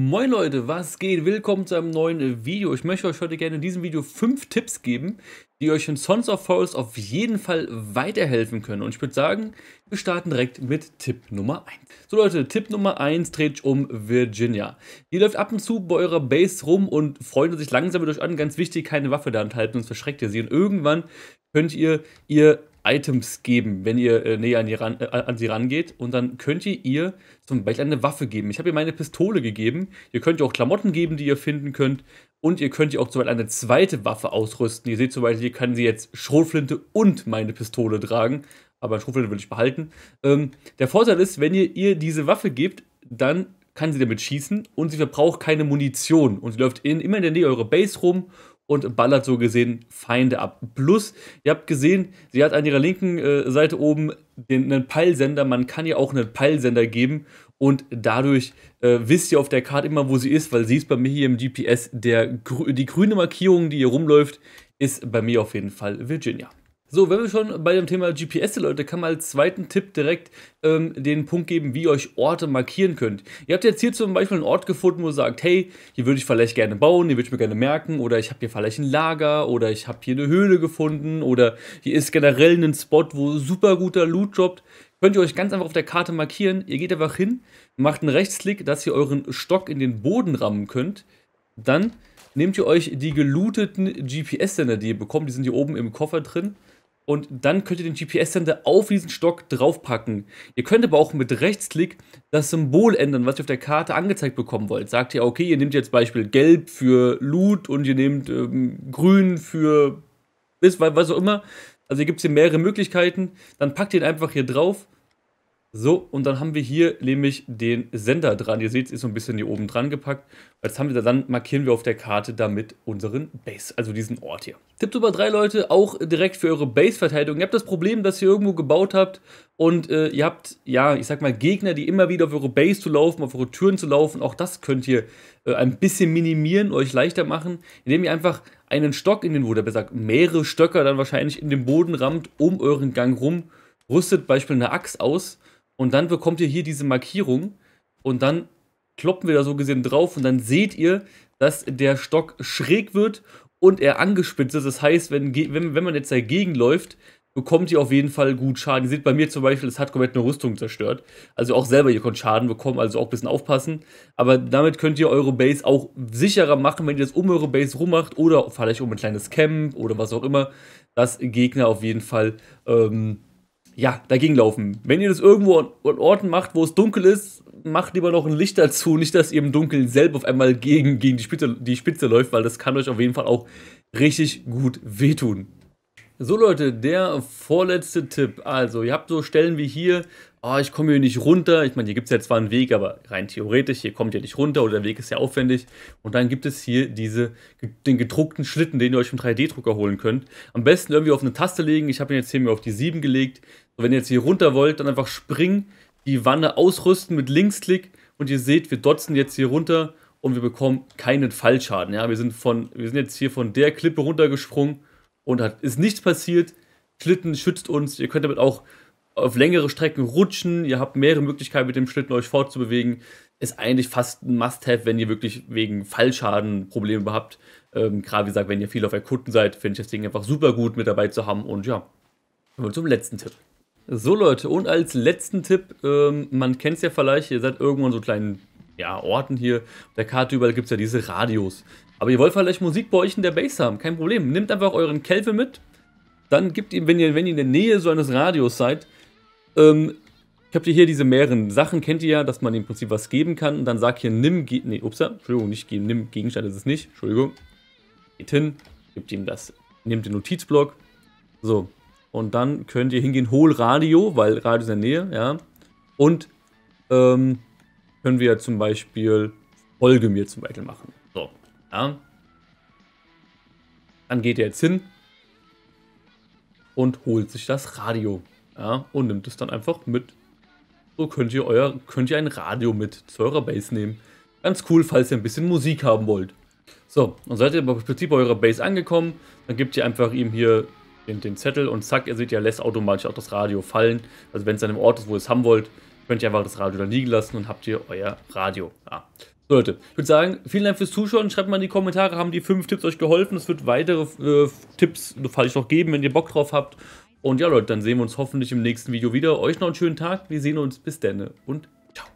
Moin Leute, was geht? Willkommen zu einem neuen äh, Video. Ich möchte euch heute gerne in diesem Video fünf Tipps geben, die euch in Sons of Forest auf jeden Fall weiterhelfen können. Und ich würde sagen, wir starten direkt mit Tipp Nummer 1. So Leute, Tipp Nummer 1 dreht sich um Virginia. Die läuft ab und zu bei eurer Base rum und freundet sich langsam mit euch an. Ganz wichtig, keine Waffe da enthalten, sonst verschreckt ihr sie. Und irgendwann könnt ihr ihr Items geben, wenn ihr äh, näher an, ran, äh, an, sie rangeht. Und dann könnt ihr ihr zum Beispiel eine Waffe geben. Ich habe ihr meine Pistole gegeben. Ihr könnt ihr auch Klamotten geben, die ihr finden könnt. Und ihr könnt ihr auch zum Beispiel eine zweite Waffe ausrüsten. Ihr seht zum Beispiel, hier kann sie jetzt Schrotflinte und meine Pistole tragen. Aber Schrotflinte würde ich behalten. Ähm, der Vorteil ist, wenn ihr ihr diese Waffe gebt, dann kann sie damit schießen und sie verbraucht keine Munition. Und sie läuft in, immer in der Nähe eurer Base rum und ballert so gesehen Feinde ab. Plus, ihr habt gesehen, sie hat an ihrer linken äh, Seite oben den, einen Peilsender. Man kann ihr auch einen Peilsender geben und dadurch äh, wisst ihr auf der Karte immer, wo sie ist, weil sie ist bei mir hier im GPS. Der, die grüne Markierung, die hier rumläuft, ist bei mir auf jeden Fall Virginia. So, wenn wir schon bei dem Thema GPS sind, Leute, kann man als zweiten Tipp direkt ähm, den Punkt geben, wie ihr euch Orte markieren könnt. Ihr habt jetzt hier zum Beispiel einen Ort gefunden, wo ihr sagt, hey, hier würde ich vielleicht gerne bauen, hier würde ich mir gerne merken, oder ich habe hier vielleicht ein Lager, oder ich habe hier eine Höhle gefunden, oder hier ist generell ein Spot, wo super guter Loot droppt. Könnt ihr euch ganz einfach auf der Karte markieren. Ihr geht einfach hin, macht einen Rechtsklick, dass ihr euren Stock in den Boden rammen könnt. Dann nehmt ihr euch die gelooteten GPS-Sender, die ihr bekommt, die sind hier oben im Koffer drin und dann könnt ihr den GPS-Sender auf diesen Stock draufpacken. Ihr könnt aber auch mit Rechtsklick das Symbol ändern, was ihr auf der Karte angezeigt bekommen wollt. Sagt ihr, okay, ihr nehmt jetzt Beispiel Gelb für Loot und ihr nehmt ähm, Grün für was auch immer. Also hier gibt es hier mehrere Möglichkeiten. Dann packt ihr ihn einfach hier drauf so, und dann haben wir hier nämlich den Sender dran. Ihr seht, es ist so ein bisschen hier oben dran gepackt. Jetzt haben wir, dann markieren wir auf der Karte damit unseren Base, also diesen Ort hier. Tipp Nummer drei Leute, auch direkt für eure Base-Verteidigung. Ihr habt das Problem, dass ihr irgendwo gebaut habt und äh, ihr habt, ja, ich sag mal, Gegner, die immer wieder auf eure Base zu laufen, auf eure Türen zu laufen. Auch das könnt ihr äh, ein bisschen minimieren, euch leichter machen, indem ihr einfach einen Stock in den, oder besser gesagt, mehrere Stöcker dann wahrscheinlich in den Boden rammt, um euren Gang rum. Rüstet beispielsweise eine Axt aus und dann bekommt ihr hier diese Markierung und dann kloppen wir da so gesehen drauf und dann seht ihr, dass der Stock schräg wird und er angespitzt ist. Das heißt, wenn, wenn, wenn man jetzt dagegen läuft, bekommt ihr auf jeden Fall gut Schaden. Ihr seht bei mir zum Beispiel, es hat komplett eine Rüstung zerstört. Also auch selber ihr könnt Schaden bekommen, also auch ein bisschen aufpassen. Aber damit könnt ihr eure Base auch sicherer machen, wenn ihr das um eure Base rummacht oder vielleicht um ein kleines Camp oder was auch immer, dass Gegner auf jeden Fall ähm, ja, dagegen laufen. Wenn ihr das irgendwo an Orten macht, wo es dunkel ist, macht lieber noch ein Licht dazu, nicht dass ihr im Dunkeln selbst auf einmal gegen, gegen die, Spitze, die Spitze läuft, weil das kann euch auf jeden Fall auch richtig gut wehtun. So Leute, der vorletzte Tipp. Also ihr habt so Stellen wie hier, oh, ich komme hier nicht runter. Ich meine, hier gibt es ja zwar einen Weg, aber rein theoretisch, hier kommt ihr nicht runter oder der Weg ist ja aufwendig. Und dann gibt es hier diese, den gedruckten Schlitten, den ihr euch vom 3D-Drucker holen könnt. Am besten irgendwie auf eine Taste legen. Ich habe ihn jetzt hier mir auf die 7 gelegt. Und wenn ihr jetzt hier runter wollt, dann einfach springen, die Wanne ausrüsten mit Linksklick und ihr seht, wir dotzen jetzt hier runter und wir bekommen keinen Fallschaden. Ja, wir sind, von, wir sind jetzt hier von der Klippe runtergesprungen und hat, ist nichts passiert. Schlitten schützt uns. Ihr könnt damit auch auf längere Strecken rutschen, ihr habt mehrere Möglichkeiten mit dem Schlitten euch fortzubewegen, ist eigentlich fast ein Must-Have, wenn ihr wirklich wegen Fallschaden Probleme habt. Ähm, Gerade wie gesagt, wenn ihr viel auf Erkunden seid, finde ich das Ding einfach super gut mit dabei zu haben und ja, kommen wir zum letzten Tipp. So Leute, und als letzten Tipp, ähm, man kennt es ja vielleicht, ihr seid irgendwann so kleinen ja, Orten hier, auf der Karte überall gibt es ja diese Radios. Aber ihr wollt vielleicht Musik bei euch in der Base haben, kein Problem. Nehmt einfach euren Kelvin mit, dann gibt ihm, wenn ihr, wenn ihr in der Nähe so eines Radios seid, ähm, ich habe hier diese mehreren Sachen, kennt ihr ja, dass man im Prinzip was geben kann und dann sagt hier nimm, Ge nee, ups, Entschuldigung, nicht geben, nimm Gegenstand ist es nicht, Entschuldigung. Geht hin, gibt ihm das, nehmt den Notizblock, so. Und dann könnt ihr hingehen, hol Radio, weil Radio ist in der Nähe, ja. Und ähm, können wir zum Beispiel Folge mir zum Beispiel machen. So, ja. Dann geht er jetzt hin und holt sich das Radio. Ja, und nimmt es dann einfach mit. So könnt ihr euer, könnt ihr ein Radio mit zu eurer Base nehmen. Ganz cool, falls ihr ein bisschen Musik haben wollt. So, und seid ihr im Prinzip bei eurer Base angekommen, dann gebt ihr einfach ihm hier den, den Zettel und zack, ihr seht, ja lässt automatisch auch das Radio fallen. Also wenn es an einem Ort ist, wo ihr es haben wollt, könnt ihr einfach das Radio da liegen lassen und habt ihr euer Radio. Ja. So Leute, ich würde sagen, vielen Dank fürs Zuschauen. Schreibt mal in die Kommentare, haben die fünf Tipps euch geholfen? Es wird weitere äh, Tipps, falls ich noch geben, wenn ihr Bock drauf habt. Und ja, Leute, dann sehen wir uns hoffentlich im nächsten Video wieder. Euch noch einen schönen Tag. Wir sehen uns. Bis dann und